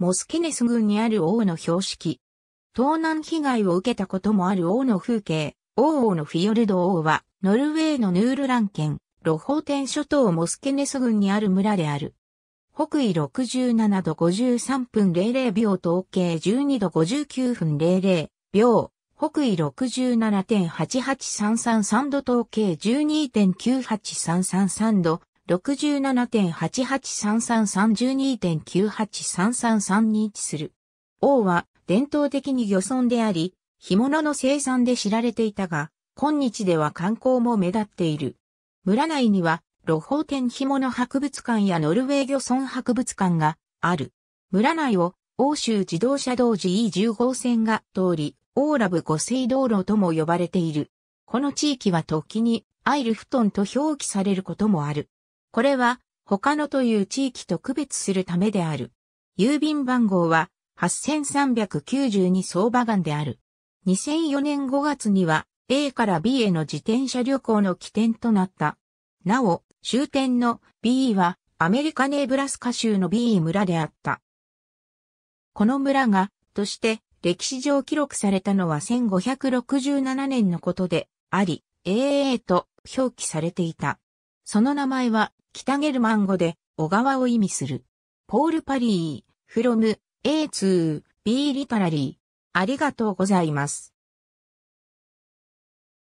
モスキネス郡にある王の標識。盗難被害を受けたこともある王の風景、王王のフィヨルド王は、ノルウェーのヌールラン県、ロホーテン諸島モスケネス郡にある村である。北緯67度53分00秒統計12度59分00秒、北緯67.88333度統計12.98333度、67.8833312.98333に位置する。王は伝統的に漁村であり、干物の生産で知られていたが、今日では観光も目立っている。村内には、露宝天干物博物館やノルウェー漁村博物館がある。村内を欧州自動車道 GE10 号線が通り、オーラブ五水道路とも呼ばれている。この地域は時にアイルフトンと表記されることもある。これは他のという地域と区別するためである。郵便番号は8392相場岩である。2004年5月には A から B への自転車旅行の起点となった。なお、終点の B はアメリカネーブラスカ州の B 村であった。この村が、として歴史上記録されたのは1567年のことであり、AA と表記されていた。その名前は、北ゲルマン語で、小川を意味する。ポール・パリー、フロム、A2、B・ リパラリー。ありがとうございます。